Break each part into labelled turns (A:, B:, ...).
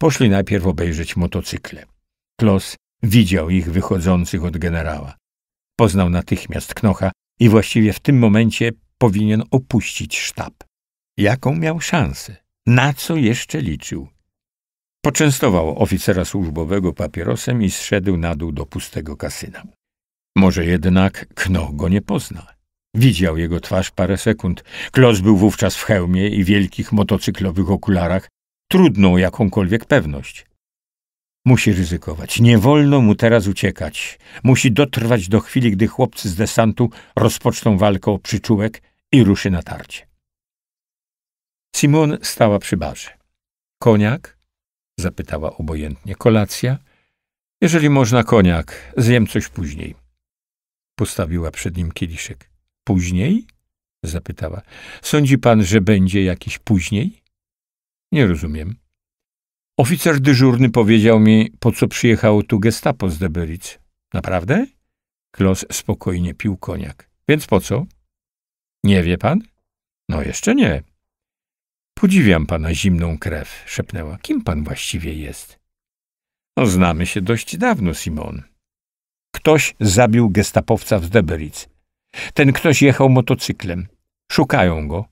A: Poszli najpierw obejrzeć motocykle. Klos widział ich wychodzących od generała. Poznał natychmiast Knocha i właściwie w tym momencie powinien opuścić sztab. Jaką miał szansę? Na co jeszcze liczył? Poczęstował oficera służbowego papierosem i zszedł na dół do pustego kasyna. Może jednak Knoch go nie pozna. Widział jego twarz parę sekund. Klos był wówczas w hełmie i wielkich motocyklowych okularach, trudną jakąkolwiek pewność. Musi ryzykować. Nie wolno mu teraz uciekać. Musi dotrwać do chwili, gdy chłopcy z desantu rozpoczną walkę o przyczółek i ruszy na tarcie. Simon stała przy barze. Koniak? zapytała obojętnie. Kolacja? Jeżeli można koniak, zjem coś później. Postawiła przed nim kieliszek. Później? zapytała. Sądzi pan, że będzie jakiś później? Nie rozumiem. Oficer dyżurny powiedział mi, po co przyjechało tu gestapo z Debelic. Naprawdę? Klos spokojnie pił koniak. Więc po co? Nie wie pan? No jeszcze nie. Podziwiam pana zimną krew, szepnęła. Kim pan właściwie jest? No znamy się dość dawno, Simon. Ktoś zabił gestapowca w Zdeberic. Ten ktoś jechał motocyklem. Szukają go.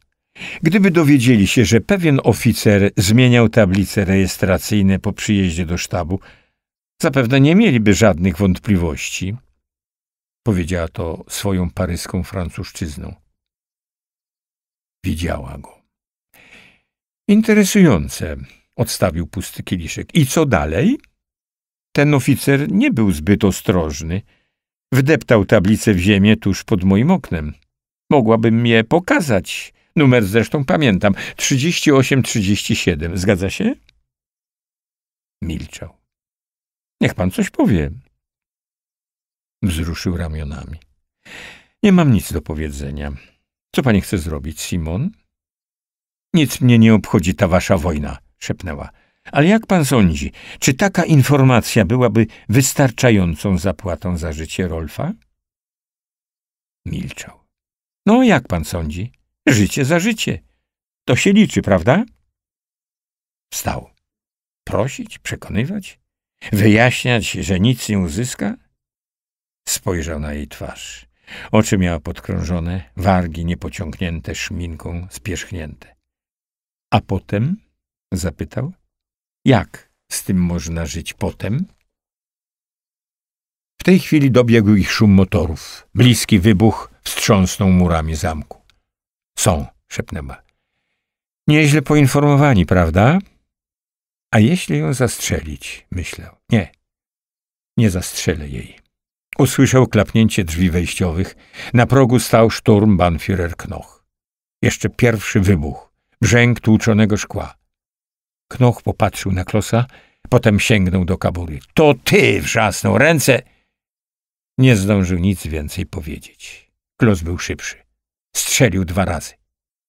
A: Gdyby dowiedzieli się, że pewien oficer zmieniał tablice rejestracyjne po przyjeździe do sztabu, zapewne nie mieliby żadnych wątpliwości. Powiedziała to swoją paryską francuszczyzną. Widziała go. Interesujące, odstawił pusty kieliszek. I co dalej? Ten oficer nie był zbyt ostrożny. Wdeptał tablicę w ziemię tuż pod moim oknem. Mogłabym je pokazać Numer zresztą pamiętam. 3837. Zgadza się? Milczał. Niech pan coś powie. Wzruszył ramionami. Nie mam nic do powiedzenia. Co pani chce zrobić, Simon? Nic mnie nie obchodzi ta wasza wojna, szepnęła. Ale jak pan sądzi, czy taka informacja byłaby wystarczającą zapłatą za życie Rolfa? Milczał. No, jak pan sądzi? Życie za życie. To się liczy, prawda? Wstał. Prosić, przekonywać, wyjaśniać, że nic nie uzyska? Spojrzał na jej twarz. Oczy miała podkrążone, wargi niepociągnięte szminką, spierzchnięte. A potem? Zapytał. Jak z tym można żyć potem? W tej chwili dobiegł ich szum motorów. Bliski wybuch wstrząsnął murami zamku. Są, szepnęła. Nieźle poinformowani, prawda? A jeśli ją zastrzelić, myślał. Nie, nie zastrzelę jej. Usłyszał klapnięcie drzwi wejściowych. Na progu stał szturm, Sturmbahnführer Knoch. Jeszcze pierwszy wybuch. Brzęk tłuczonego szkła. Knoch popatrzył na Klosa, potem sięgnął do kabury. To ty! wrzasnął ręce! Nie zdążył nic więcej powiedzieć. Klos był szybszy. Strzelił dwa razy.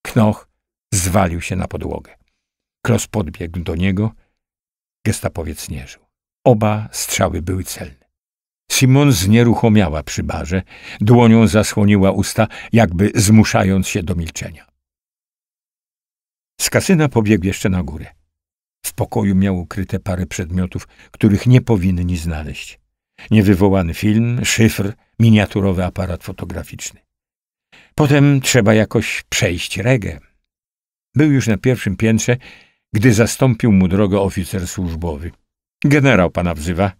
A: Knoch zwalił się na podłogę. Klos podbiegł do niego. Gestapowiec nie żył. Oba strzały były celne. Simon znieruchomiała przy barze, dłonią zasłoniła usta, jakby zmuszając się do milczenia. Z kasyna pobiegł jeszcze na górę. W pokoju miał ukryte parę przedmiotów, których nie powinni znaleźć. Niewywołany film, szyfr, miniaturowy aparat fotograficzny. Potem trzeba jakoś przejść regę. Był już na pierwszym piętrze, gdy zastąpił mu drogę oficer służbowy. Generał pana wzywa.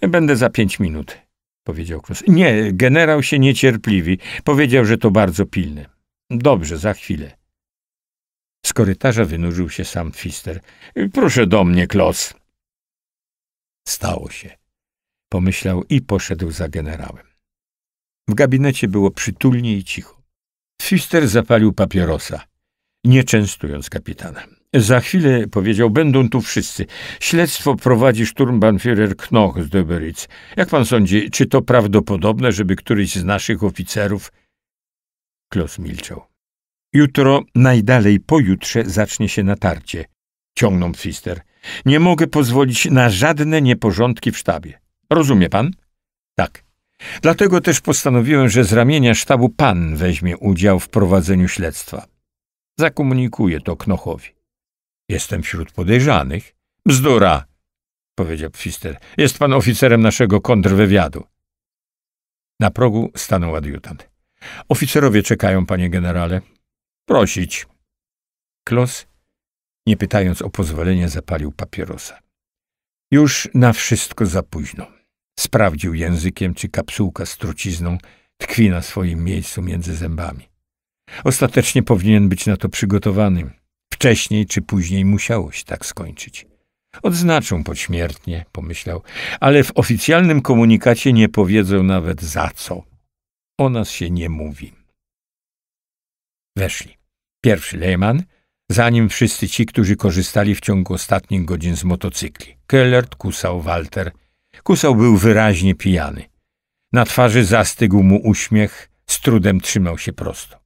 A: Będę za pięć minut, powiedział Klos. Nie, generał się niecierpliwi. Powiedział, że to bardzo pilne. Dobrze, za chwilę. Z korytarza wynurzył się sam Pfister. Proszę do mnie, Klos. Stało się, pomyślał i poszedł za generałem. W gabinecie było przytulnie i cicho. Pfister zapalił papierosa, nie częstując kapitana. Za chwilę, powiedział, będą tu wszyscy. Śledztwo prowadzi szturmbanführer Knoch z Döberitz. Jak pan sądzi, czy to prawdopodobne, żeby któryś z naszych oficerów... Klos milczał. Jutro, najdalej pojutrze, zacznie się natarcie, ciągnął Pfister. Nie mogę pozwolić na żadne nieporządki w sztabie. Rozumie pan? Tak. Dlatego też postanowiłem, że z ramienia sztabu pan weźmie udział w prowadzeniu śledztwa. Zakomunikuję to Knochowi. Jestem wśród podejrzanych. Bzdura, powiedział Pfister. Jest pan oficerem naszego kontrwywiadu. Na progu stanął adiutant. Oficerowie czekają, panie generale. Prosić. Klos, nie pytając o pozwolenie, zapalił papierosa. Już na wszystko za późno. Sprawdził językiem, czy kapsułka z trucizną tkwi na swoim miejscu między zębami. Ostatecznie powinien być na to przygotowany. Wcześniej czy później musiało się tak skończyć. Odznaczą pośmiertnie, pomyślał, ale w oficjalnym komunikacie nie powiedzą nawet za co. O nas się nie mówi. Weszli. Pierwszy Lehman, za nim wszyscy ci, którzy korzystali w ciągu ostatnich godzin z motocykli. Kellert, Kusał, Walter – Kusał był wyraźnie pijany. Na twarzy zastygł mu uśmiech, z trudem trzymał się prosto.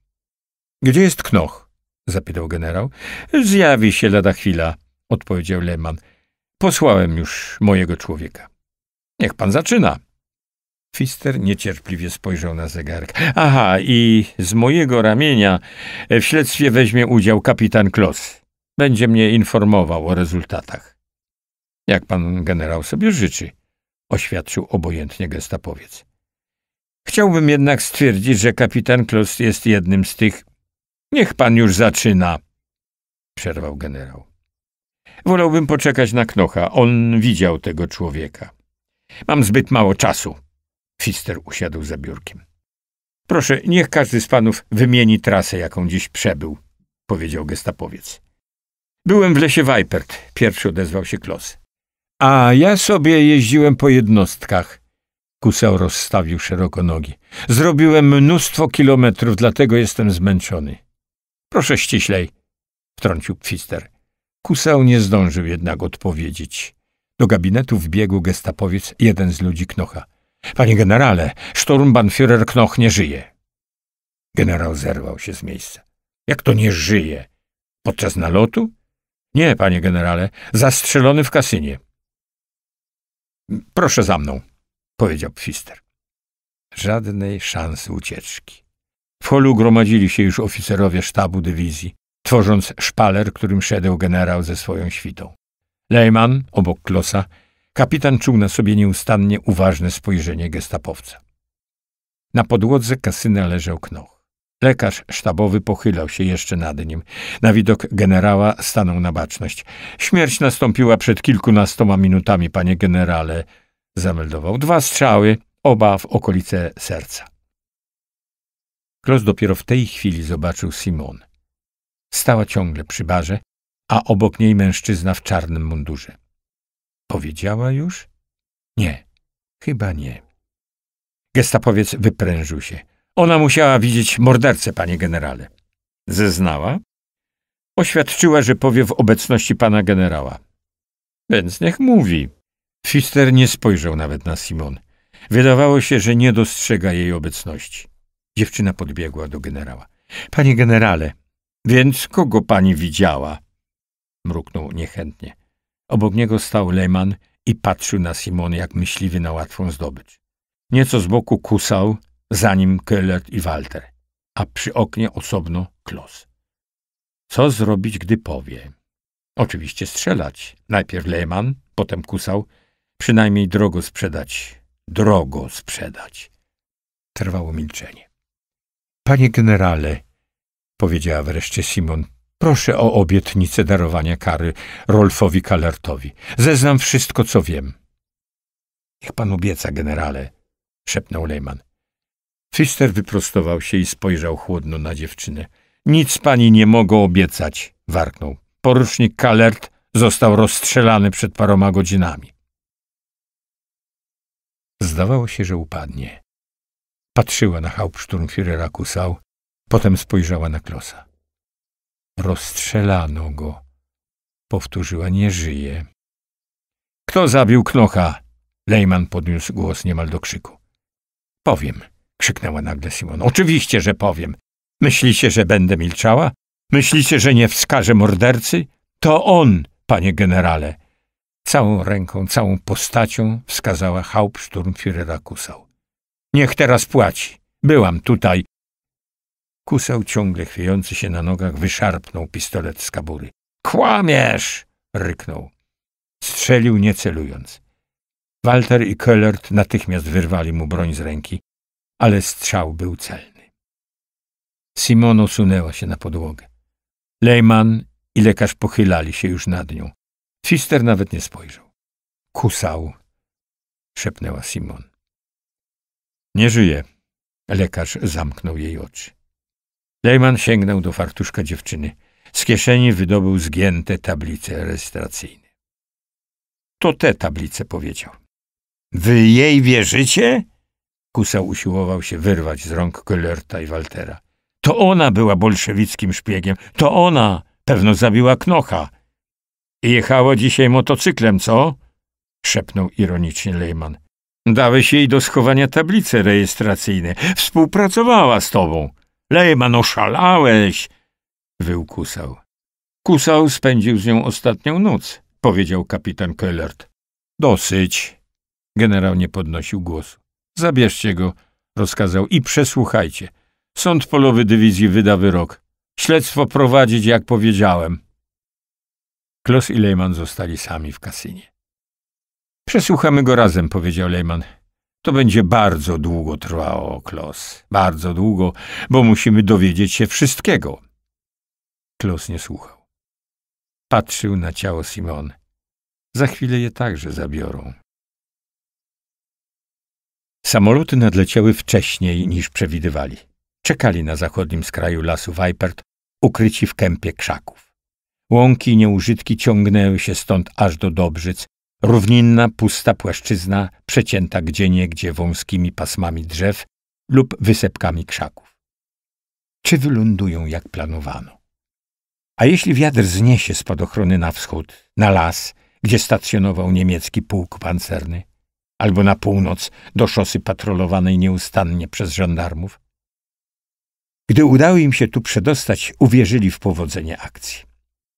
A: — Gdzie jest Knoch? — zapytał generał. — Zjawi się lada chwila — odpowiedział Lehman. — Posłałem już mojego człowieka. — Niech pan zaczyna. Fister niecierpliwie spojrzał na zegarek. — Aha, i z mojego ramienia w śledztwie weźmie udział kapitan Klos. Będzie mnie informował o rezultatach. — Jak pan generał sobie życzy — oświadczył obojętnie gestapowiec. Chciałbym jednak stwierdzić, że kapitan Klos jest jednym z tych... Niech pan już zaczyna, przerwał generał. Wolałbym poczekać na Knocha. On widział tego człowieka. Mam zbyt mało czasu. Fister usiadł za biurkiem. Proszę, niech każdy z panów wymieni trasę, jaką dziś przebył, powiedział gestapowiec. Byłem w lesie Wajpert. pierwszy odezwał się Klos. A ja sobie jeździłem po jednostkach. Kuseł rozstawił szeroko nogi. Zrobiłem mnóstwo kilometrów, dlatego jestem zmęczony. Proszę ściślej, wtrącił Pfister. Kuseł nie zdążył jednak odpowiedzieć. Do gabinetu wbiegł gestapowiec, jeden z ludzi Knocha. Panie generale, Sturmbanführer Knoch nie żyje. Generał zerwał się z miejsca. Jak to nie żyje? Podczas nalotu? Nie, panie generale, zastrzelony w kasynie. Proszę za mną, powiedział Pfister. Żadnej szansy ucieczki. W holu gromadzili się już oficerowie sztabu dywizji, tworząc szpaler, którym szedł generał ze swoją świtą. Lejman, obok Klosa, kapitan czuł na sobie nieustannie uważne spojrzenie gestapowca. Na podłodze kasyna leżał knoch. Lekarz sztabowy pochylał się jeszcze nad nim. Na widok generała stanął na baczność. Śmierć nastąpiła przed kilkunastoma minutami, panie generale, zameldował. Dwa strzały, oba w okolice serca. Klos dopiero w tej chwili zobaczył Simon. Stała ciągle przy barze, a obok niej mężczyzna w czarnym mundurze. Powiedziała już? Nie, chyba nie. Gestapowiec wyprężył się. Ona musiała widzieć mordercę, panie generale. Zeznała. Oświadczyła, że powie w obecności pana generała. Więc niech mówi. Fister nie spojrzał nawet na Simon. Wydawało się, że nie dostrzega jej obecności. Dziewczyna podbiegła do generała. Panie generale, więc kogo pani widziała? Mruknął niechętnie. Obok niego stał Lehman i patrzył na Simon jak myśliwy na łatwą zdobycz. Nieco z boku kusał, za nim Kellert i Walter, a przy oknie osobno Klos. Co zrobić, gdy powie? Oczywiście strzelać. Najpierw Lehman, potem kusał. Przynajmniej drogo sprzedać. Drogo sprzedać. Trwało milczenie. Panie generale, powiedziała wreszcie Simon, proszę o obietnicę darowania kary Rolfowi Kalertowi. Zeznam wszystko, co wiem. Niech pan obieca, generale, szepnął Lehman. Fister wyprostował się i spojrzał chłodno na dziewczynę. Nic pani nie mogę obiecać, warknął. Porucznik Kalert został rozstrzelany przed paroma godzinami. Zdawało się, że upadnie. Patrzyła na Hauptsturmführera Kusał, potem spojrzała na Klosa. Rozstrzelano go. Powtórzyła, nie żyje. Kto zabił Knocha? Lejman podniósł głos niemal do krzyku. Powiem krzyknęła nagle Simon. Oczywiście, że powiem. Myślicie, że będę milczała? Myślicie, że nie wskażę mordercy? To on, panie generale. Całą ręką, całą postacią wskazała Hauptsturmführera Kusał. Niech teraz płaci. Byłam tutaj. Kusał, ciągle chwiejący się na nogach, wyszarpnął pistolet z kabury. Kłamiesz! ryknął. Strzelił nie celując. Walter i Kellert natychmiast wyrwali mu broń z ręki ale strzał był celny. Simon usunęła się na podłogę. Lejman i lekarz pochylali się już nad nią. Fister nawet nie spojrzał. Kusał, szepnęła Simon. Nie żyje. Lekarz zamknął jej oczy. Lejman sięgnął do fartuszka dziewczyny. Z kieszeni wydobył zgięte tablice rejestracyjne. To te tablice powiedział. Wy jej wierzycie? Kusa usiłował się wyrwać z rąk Kellerta i Waltera. To ona była bolszewickim szpiegiem. To ona pewno zabiła Knocha. I dzisiaj motocyklem, co? Szepnął ironicznie Lejman. Dałeś jej do schowania tablice rejestracyjne. Współpracowała z tobą. Lejman, oszalałeś! Wył Kusał. Kusał spędził z nią ostatnią noc, powiedział kapitan Kellert. Dosyć. Generał nie podnosił głosu. Zabierzcie go, rozkazał, i przesłuchajcie. Sąd polowy dywizji wyda wyrok. Śledztwo prowadzić, jak powiedziałem. Klos i Lejman zostali sami w kasynie. Przesłuchamy go razem, powiedział Lejman. To będzie bardzo długo trwało, Klos. Bardzo długo, bo musimy dowiedzieć się wszystkiego. Klos nie słuchał. Patrzył na ciało Simon. Za chwilę je także zabiorą. Samoloty nadleciały wcześniej niż przewidywali. Czekali na zachodnim skraju lasu Wajpert, ukryci w kępie krzaków. Łąki nieużytki ciągnęły się stąd aż do Dobrzyc, równinna, pusta płaszczyzna, przecięta gdzieniegdzie wąskimi pasmami drzew lub wysepkami krzaków. Czy wylądują jak planowano? A jeśli wiatr zniesie spadochrony na wschód, na las, gdzie stacjonował niemiecki pułk pancerny? albo na północ do szosy patrolowanej nieustannie przez żandarmów. Gdy udało im się tu przedostać, uwierzyli w powodzenie akcji.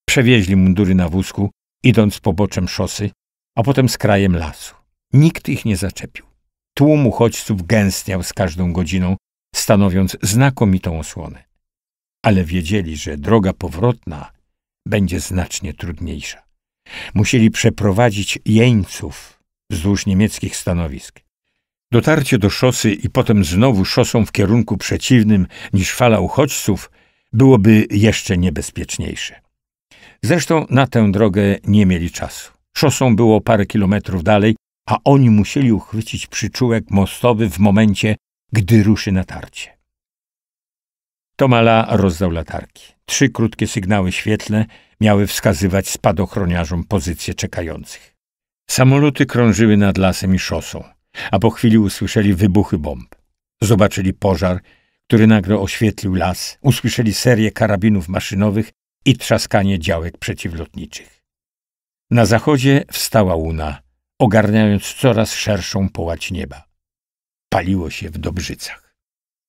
A: Przewieźli mundury na wózku, idąc po boczem szosy, a potem z krajem lasu. Nikt ich nie zaczepił. Tłum uchodźców gęstniał z każdą godziną, stanowiąc znakomitą osłonę. Ale wiedzieli, że droga powrotna będzie znacznie trudniejsza. Musieli przeprowadzić jeńców wzdłuż niemieckich stanowisk. Dotarcie do szosy i potem znowu szosą w kierunku przeciwnym niż fala uchodźców byłoby jeszcze niebezpieczniejsze. Zresztą na tę drogę nie mieli czasu. Szosą było parę kilometrów dalej, a oni musieli uchwycić przyczółek mostowy w momencie, gdy ruszy natarcie. Tomala rozdał latarki. Trzy krótkie sygnały świetlne miały wskazywać spadochroniarzom pozycję czekających. Samoloty krążyły nad lasem i szosą, a po chwili usłyszeli wybuchy bomb. Zobaczyli pożar, który nagle oświetlił las, usłyszeli serię karabinów maszynowych i trzaskanie działek przeciwlotniczych. Na zachodzie wstała łuna, ogarniając coraz szerszą połać nieba. Paliło się w Dobrzycach.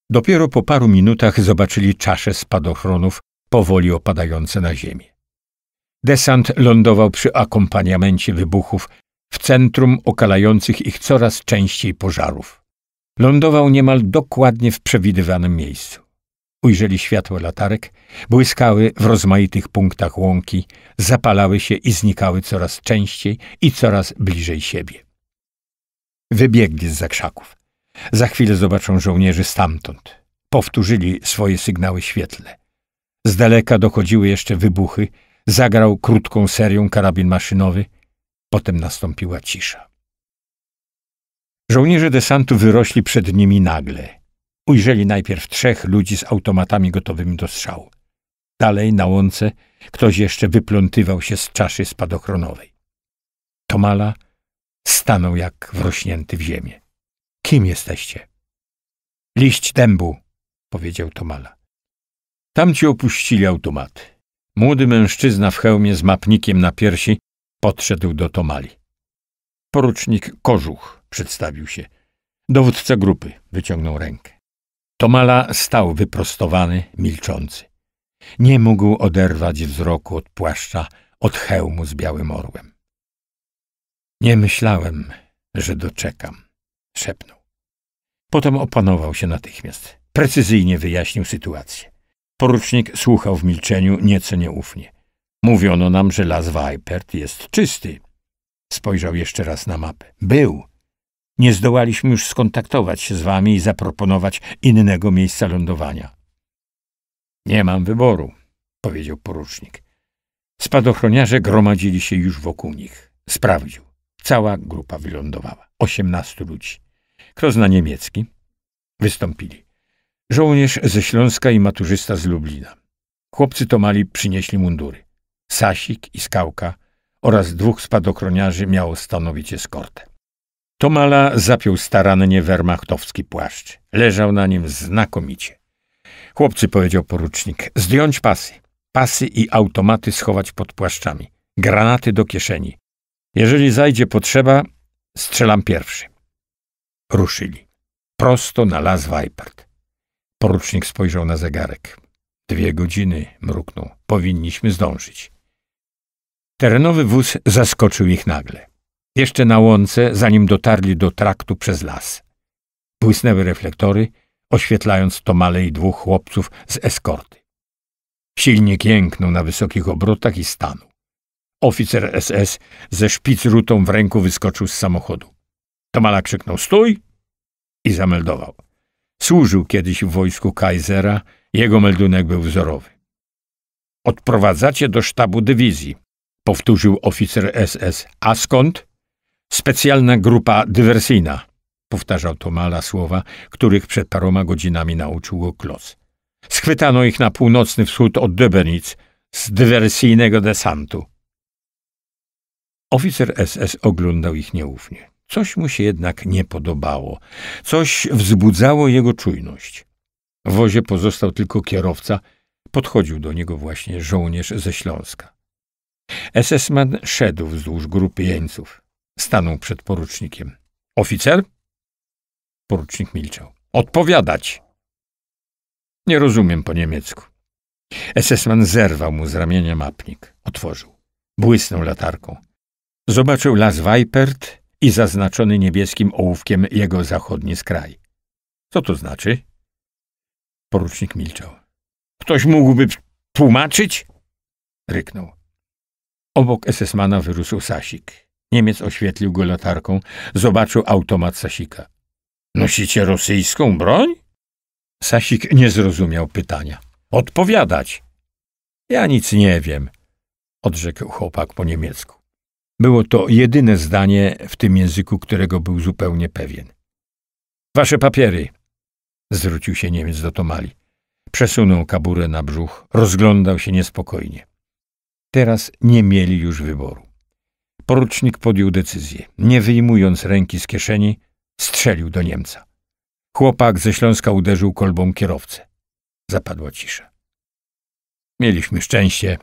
A: Dopiero po paru minutach zobaczyli czasze spadochronów powoli opadające na ziemię. Desant lądował przy akompaniamencie wybuchów w centrum okalających ich coraz częściej pożarów. Lądował niemal dokładnie w przewidywanym miejscu. Ujrzeli światło latarek, błyskały w rozmaitych punktach łąki, zapalały się i znikały coraz częściej i coraz bliżej siebie. Wybiegli z zakrzaków. Za chwilę zobaczą żołnierzy stamtąd. Powtórzyli swoje sygnały świetlne. Z daleka dochodziły jeszcze wybuchy. Zagrał krótką serią karabin maszynowy – Potem nastąpiła cisza. Żołnierze desantu wyrośli przed nimi nagle. Ujrzeli najpierw trzech ludzi z automatami gotowymi do strzału. Dalej na łące ktoś jeszcze wyplątywał się z czaszy spadochronowej. Tomala stanął jak wrośnięty w ziemię. — Kim jesteście? — Liść dębu — powiedział Tomala. Tamci opuścili automaty. Młody mężczyzna w hełmie z mapnikiem na piersi Podszedł do Tomali. Porucznik Kożuch przedstawił się. Dowódca grupy wyciągnął rękę. Tomala stał wyprostowany, milczący. Nie mógł oderwać wzroku od płaszcza, od hełmu z białym orłem. Nie myślałem, że doczekam, szepnął. Potem opanował się natychmiast. Precyzyjnie wyjaśnił sytuację. Porucznik słuchał w milczeniu nieco nieufnie. Mówiono nam, że Las Weipert jest czysty. Spojrzał jeszcze raz na mapę. Był. Nie zdołaliśmy już skontaktować się z wami i zaproponować innego miejsca lądowania. Nie mam wyboru, powiedział porucznik. Spadochroniarze gromadzili się już wokół nich. Sprawdził. Cała grupa wylądowała. Osiemnastu ludzi. Kto zna niemiecki? Wystąpili. Żołnierz ze Śląska i maturzysta z Lublina. Chłopcy Tomali przynieśli mundury. Sasik i Skałka oraz dwóch spadochroniarzy miało stanowić eskortę. Tomala zapiął starannie wermachtowski płaszcz. Leżał na nim znakomicie. Chłopcy, powiedział porucznik, zdjąć pasy. Pasy i automaty schować pod płaszczami. Granaty do kieszeni. Jeżeli zajdzie potrzeba, strzelam pierwszy. Ruszyli. Prosto na las Weipert. Porucznik spojrzał na zegarek. Dwie godziny, mruknął. Powinniśmy zdążyć. Terenowy wóz zaskoczył ich nagle. Jeszcze na łące, zanim dotarli do traktu przez las. Błysnęły reflektory, oświetlając Tomale i dwóch chłopców z eskorty. Silnik jęknął na wysokich obrotach i stanął. Oficer SS ze szpicrutą w ręku wyskoczył z samochodu. Tomala krzyknął stój i zameldował. Służył kiedyś w wojsku Kaisera, jego meldunek był wzorowy. Odprowadzacie do sztabu dywizji, powtórzył oficer SS. A skąd? Specjalna grupa dywersyjna, powtarzał Tomala słowa, których przed paroma godzinami nauczył go Klos. Schwytano ich na północny wschód od Debenic z dywersyjnego desantu. Oficer SS oglądał ich nieufnie. Coś mu się jednak nie podobało. Coś wzbudzało jego czujność. W wozie pozostał tylko kierowca. Podchodził do niego właśnie żołnierz ze Śląska. Esesman szedł wzdłuż grupy jeńców. Stanął przed porucznikiem. Oficer? Porucznik milczał. Odpowiadać! Nie rozumiem po niemiecku. Esesman zerwał mu z ramienia mapnik. Otworzył. Błysnął latarką. Zobaczył las Weipert i zaznaczony niebieskim ołówkiem jego zachodni skraj. Co to znaczy? Porucznik milczał. Ktoś mógłby tłumaczyć? Ryknął. Obok esesmana wyrósł Sasik. Niemiec oświetlił go latarką. Zobaczył automat Sasika. Nosicie rosyjską broń? Sasik nie zrozumiał pytania. Odpowiadać. Ja nic nie wiem, odrzekł chłopak po niemiecku. Było to jedyne zdanie w tym języku, którego był zupełnie pewien. Wasze papiery, zwrócił się Niemiec do Tomali. Przesunął kaburę na brzuch, rozglądał się niespokojnie. Teraz nie mieli już wyboru. Porucznik podjął decyzję. Nie wyjmując ręki z kieszeni, strzelił do Niemca. Chłopak ze Śląska uderzył kolbą kierowcę. Zapadła cisza. Mieliśmy szczęście,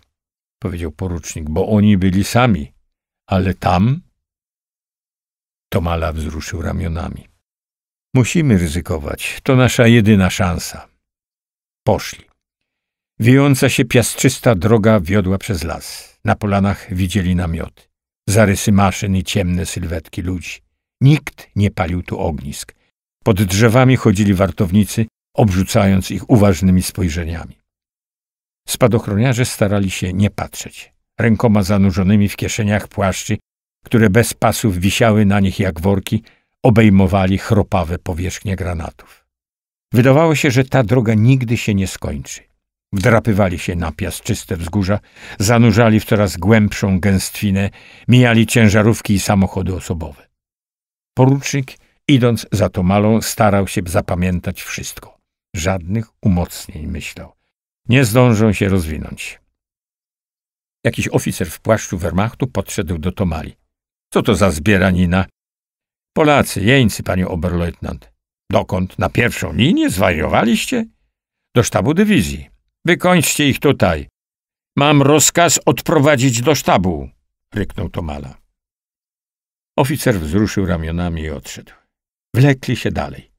A: powiedział porucznik, bo oni byli sami, ale tam... Tomala wzruszył ramionami. Musimy ryzykować, to nasza jedyna szansa. Poszli. Wiejąca się piasczysta droga wiodła przez las. Na polanach widzieli namioty, zarysy maszyn i ciemne sylwetki ludzi. Nikt nie palił tu ognisk. Pod drzewami chodzili wartownicy, obrzucając ich uważnymi spojrzeniami. Spadochroniarze starali się nie patrzeć, rękoma zanurzonymi w kieszeniach płaszczy, które bez pasów wisiały na nich jak worki, obejmowali chropawe powierzchnie granatów. Wydawało się, że ta droga nigdy się nie skończy. Wdrapywali się na piasczyste wzgórza, zanurzali w coraz głębszą gęstwinę, mijali ciężarówki i samochody osobowe. Porucznik, idąc za Tomalą, starał się zapamiętać wszystko. Żadnych umocnień, myślał. Nie zdążą się rozwinąć. Jakiś oficer w płaszczu Wehrmachtu podszedł do Tomali. Co to za zbieranina? Polacy, jeńcy, panie oberleutnant. Dokąd? Na pierwszą linię? Zwariowaliście? Do sztabu dywizji. Wykończcie ich tutaj. Mam rozkaz odprowadzić do sztabu, ryknął Tomala. Oficer wzruszył ramionami i odszedł. Wlekli się dalej.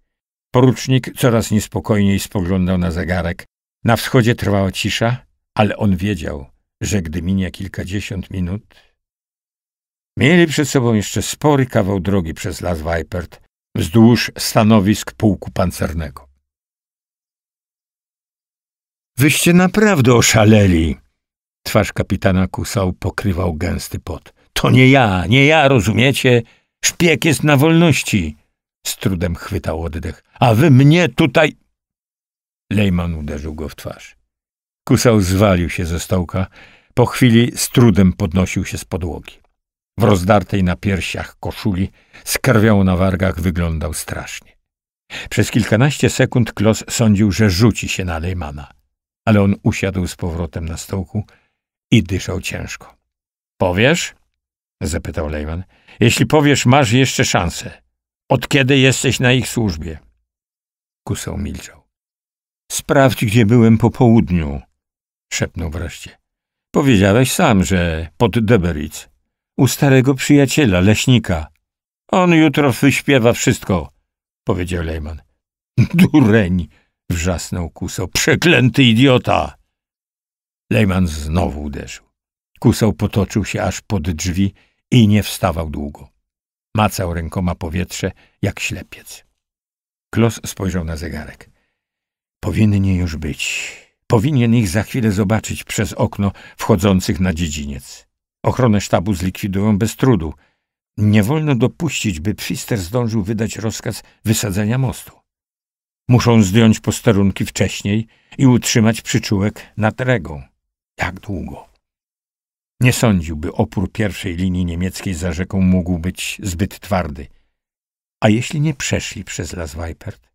A: Porucznik coraz niespokojniej spoglądał na zegarek. Na wschodzie trwała cisza, ale on wiedział, że gdy minie kilkadziesiąt minut... Mieli przed sobą jeszcze spory kawał drogi przez Las Weipert wzdłuż stanowisk pułku pancernego. Wyście naprawdę oszaleli. Twarz kapitana kusał, pokrywał gęsty pot. To nie ja, nie ja, rozumiecie? Szpieg jest na wolności. Z trudem chwytał oddech. A wy mnie tutaj... Lejman uderzył go w twarz. Kusał zwalił się ze stołka. Po chwili z trudem podnosił się z podłogi. W rozdartej na piersiach koszuli, z krwią na wargach wyglądał strasznie. Przez kilkanaście sekund Klos sądził, że rzuci się na Lejmana ale on usiadł z powrotem na stołku i dyszał ciężko. Powiesz? zapytał Lejman. Jeśli powiesz, masz jeszcze szansę. Od kiedy jesteś na ich służbie? Kusał milczał. Sprawdź, gdzie byłem po południu, szepnął wreszcie. Powiedziałeś sam, że pod Deberitz. U starego przyjaciela, leśnika. On jutro wyśpiewa wszystko, powiedział Lejman. Dureń, Wrzasnął Kuso. Przeklęty idiota! Lejman znowu uderzył. Kuso potoczył się aż pod drzwi i nie wstawał długo. Macał rękoma powietrze jak ślepiec. Klos spojrzał na zegarek. Powinni już być. Powinien ich za chwilę zobaczyć przez okno wchodzących na dziedziniec. Ochronę sztabu zlikwidują bez trudu. Nie wolno dopuścić, by Pfister zdążył wydać rozkaz wysadzenia mostu. Muszą zdjąć posterunki wcześniej i utrzymać przyczółek nad regą. Jak długo? Nie sądził, by opór pierwszej linii niemieckiej za rzeką mógł być zbyt twardy. A jeśli nie przeszli przez Las Weipert?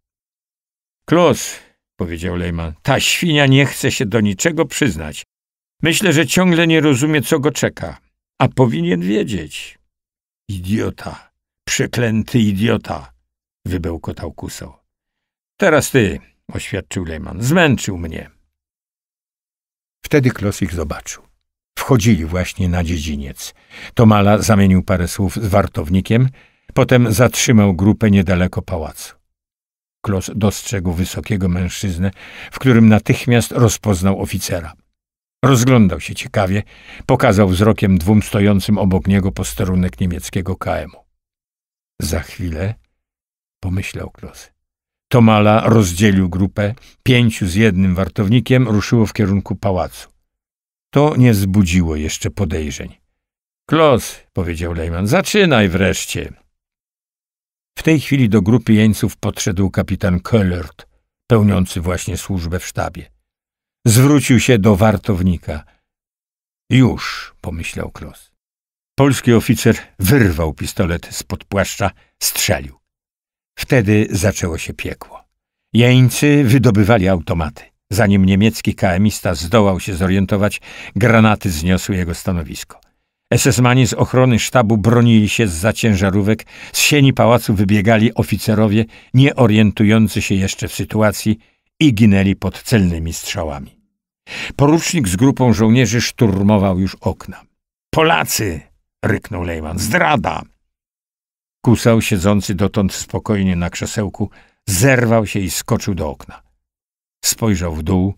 A: Klos, powiedział Lejman, ta świnia nie chce się do niczego przyznać. Myślę, że ciągle nie rozumie, co go czeka, a powinien wiedzieć. Idiota, przeklęty idiota, wybełkotał kusał. Teraz ty, oświadczył Lejman. Zmęczył mnie. Wtedy Klos ich zobaczył. Wchodzili właśnie na dziedziniec. Tomala zamienił parę słów z wartownikiem, potem zatrzymał grupę niedaleko pałacu. Klos dostrzegł wysokiego mężczyznę, w którym natychmiast rozpoznał oficera. Rozglądał się ciekawie, pokazał wzrokiem dwóm stojącym obok niego posterunek niemieckiego KM-u. Za chwilę pomyślał Klos. Tomala rozdzielił grupę, pięciu z jednym wartownikiem ruszyło w kierunku pałacu. To nie zbudziło jeszcze podejrzeń. Klos, powiedział Lejman, zaczynaj wreszcie. W tej chwili do grupy jeńców podszedł kapitan Köllert, pełniący właśnie służbę w sztabie. Zwrócił się do wartownika. Już, pomyślał Klos. Polski oficer wyrwał pistolet z pod płaszcza, strzelił. Wtedy zaczęło się piekło. Jeńcy wydobywali automaty. Zanim niemiecki KMista zdołał się zorientować, granaty zniosły jego stanowisko. SS-mani z ochrony sztabu bronili się z za ciężarówek, z sieni pałacu wybiegali oficerowie, nie orientujący się jeszcze w sytuacji i ginęli pod celnymi strzałami. Porucznik z grupą żołnierzy szturmował już okna. Polacy! ryknął Lejman. Zdrada! Kusał, siedzący dotąd spokojnie na krzesełku, zerwał się i skoczył do okna. Spojrzał w dół,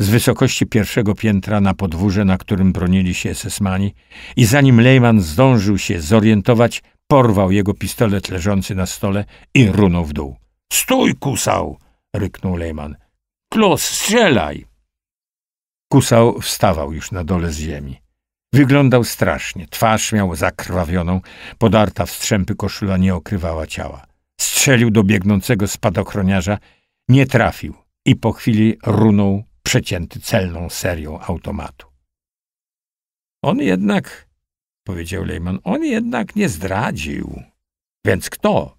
A: z wysokości pierwszego piętra na podwórze, na którym bronili się sesmani, i zanim Lejman zdążył się zorientować, porwał jego pistolet leżący na stole i runął w dół. — Stój, kusał! — ryknął Lejman. — Klos, strzelaj! Kusał wstawał już na dole z ziemi. Wyglądał strasznie. Twarz miał zakrwawioną, podarta w strzępy koszula nie okrywała ciała. Strzelił do biegnącego spadochroniarza, nie trafił i po chwili runął przecięty celną serią automatu. On jednak, powiedział Lejman, on jednak nie zdradził. Więc kto?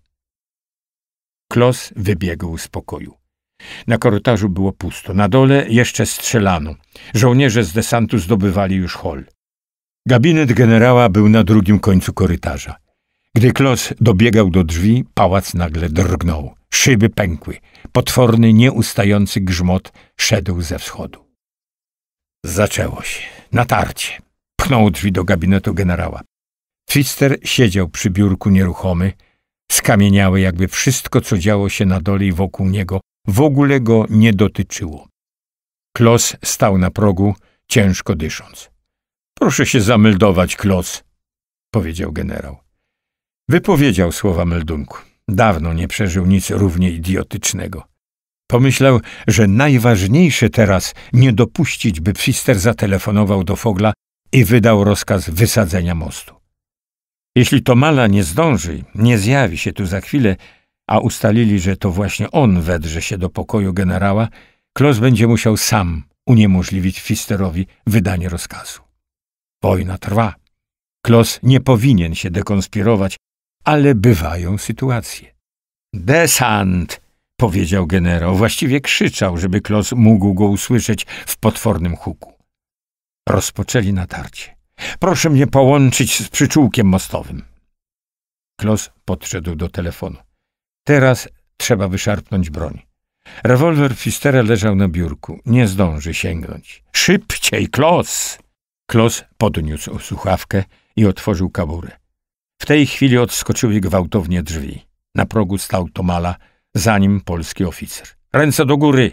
A: Klos wybiegł z pokoju. Na korytarzu było pusto. Na dole jeszcze strzelano. Żołnierze z desantu zdobywali już hol. Gabinet generała był na drugim końcu korytarza. Gdy Klos dobiegał do drzwi, pałac nagle drgnął. Szyby pękły. Potworny, nieustający grzmot szedł ze wschodu. Zaczęło się. Natarcie. Pchnął drzwi do gabinetu generała. Twister siedział przy biurku nieruchomy, skamieniały, jakby wszystko, co działo się na dole i wokół niego, w ogóle go nie dotyczyło. Klos stał na progu, ciężko dysząc. Proszę się zameldować, Kloc, powiedział generał. Wypowiedział słowa meldunku. Dawno nie przeżył nic równie idiotycznego. Pomyślał, że najważniejsze teraz nie dopuścić, by Pfister zatelefonował do Fogla i wydał rozkaz wysadzenia mostu. Jeśli Tomala nie zdąży, nie zjawi się tu za chwilę, a ustalili, że to właśnie on wedrze się do pokoju generała, Klos będzie musiał sam uniemożliwić Fisterowi wydanie rozkazu. Wojna trwa. Klos nie powinien się dekonspirować, ale bywają sytuacje. Desant! powiedział generał. Właściwie krzyczał, żeby Klos mógł go usłyszeć w potwornym huku. Rozpoczęli natarcie. Proszę mnie połączyć z przyczółkiem mostowym. Klos podszedł do telefonu. Teraz trzeba wyszarpnąć broń. Rewolwer Fistera leżał na biurku. Nie zdąży sięgnąć. Szybciej, Klos! Klos podniósł słuchawkę i otworzył kaburę. W tej chwili odskoczyły gwałtownie drzwi. Na progu stał Tomala, za nim polski oficer. Ręce do góry!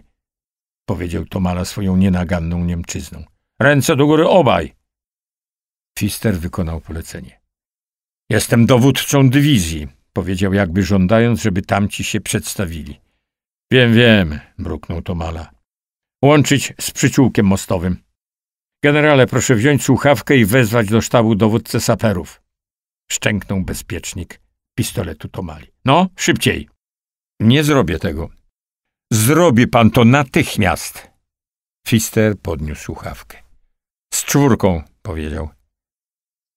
A: powiedział Tomala swoją nienaganną Niemczyzną. Ręce do góry obaj! Fister wykonał polecenie. Jestem dowódcą dywizji, powiedział jakby żądając, żeby tamci się przedstawili. Wiem, wiem, mruknął Tomala. Łączyć z przyczółkiem mostowym. Generale, proszę wziąć słuchawkę i wezwać do sztabu dowódcę saperów. Szczęknął bezpiecznik pistoletu Tomali. No, szybciej. Nie zrobię tego. Zrobi pan to natychmiast. Fister podniósł słuchawkę. Z czwórką, powiedział.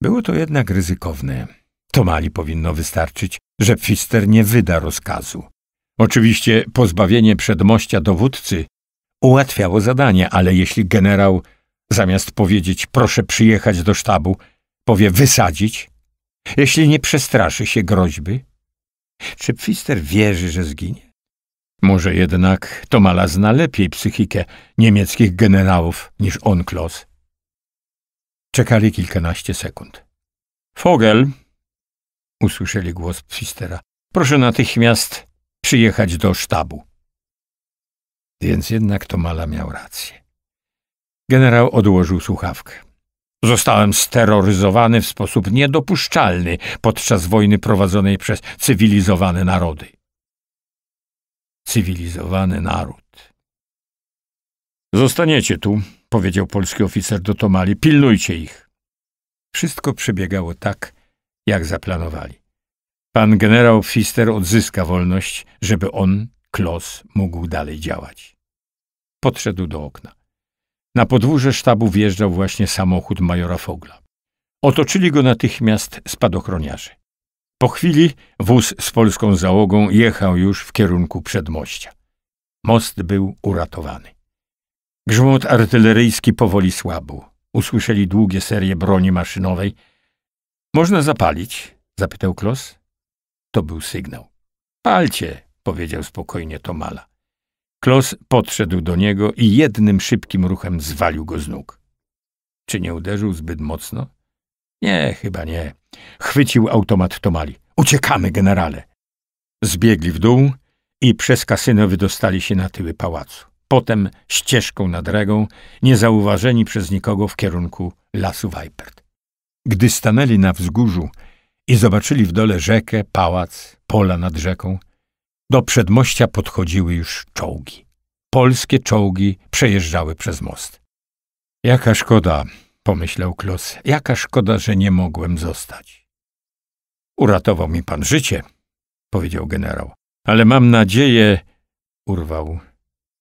A: Było to jednak ryzykowne. Tomali powinno wystarczyć, że Fister nie wyda rozkazu. Oczywiście pozbawienie przedmościa dowódcy ułatwiało zadanie, ale jeśli generał Zamiast powiedzieć proszę przyjechać do sztabu, powie wysadzić, jeśli nie przestraszy się groźby? Czy Pfister wierzy, że zginie? Może jednak Tomala zna lepiej psychikę niemieckich generałów niż on, Klos. Czekali kilkanaście sekund. Fogel, usłyszeli głos Pfistera, proszę natychmiast przyjechać do sztabu. Więc jednak Tomala miał rację. Generał odłożył słuchawkę. Zostałem steroryzowany w sposób niedopuszczalny podczas wojny prowadzonej przez cywilizowane narody. Cywilizowany naród. Zostaniecie tu, powiedział polski oficer do Tomali. Pilnujcie ich. Wszystko przebiegało tak, jak zaplanowali. Pan generał Pfister odzyska wolność, żeby on, Klos, mógł dalej działać. Podszedł do okna. Na podwórze sztabu wjeżdżał właśnie samochód majora Fogla. Otoczyli go natychmiast spadochroniarze. Po chwili wóz z polską załogą jechał już w kierunku przedmościa. Most był uratowany. Grzmot artyleryjski powoli słabł. Usłyszeli długie serie broni maszynowej. Można zapalić? zapytał Klos. To był sygnał. Palcie, powiedział spokojnie Tomala. Klos podszedł do niego i jednym szybkim ruchem zwalił go z nóg. Czy nie uderzył zbyt mocno? Nie, chyba nie. Chwycił automat Tomali. Uciekamy, generale! Zbiegli w dół i przez kasyno wydostali się na tyły pałacu. Potem ścieżką nad regą, niezauważeni przez nikogo w kierunku lasu Wajpert. Gdy stanęli na wzgórzu i zobaczyli w dole rzekę, pałac, pola nad rzeką, do przedmościa podchodziły już czołgi. Polskie czołgi przejeżdżały przez most. Jaka szkoda, pomyślał Klos, jaka szkoda, że nie mogłem zostać. Uratował mi pan życie, powiedział generał. Ale mam nadzieję, urwał.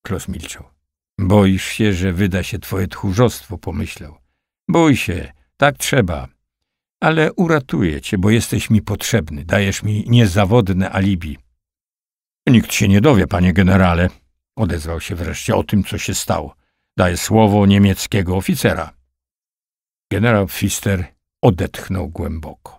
A: Klos milczał. Boisz się, że wyda się twoje tchórzostwo, pomyślał. Bój się, tak trzeba. Ale uratuję cię, bo jesteś mi potrzebny, dajesz mi niezawodne alibi. Nikt się nie dowie, panie generale, odezwał się wreszcie o tym, co się stało. Daję słowo niemieckiego oficera. Generał Pfister odetchnął głęboko.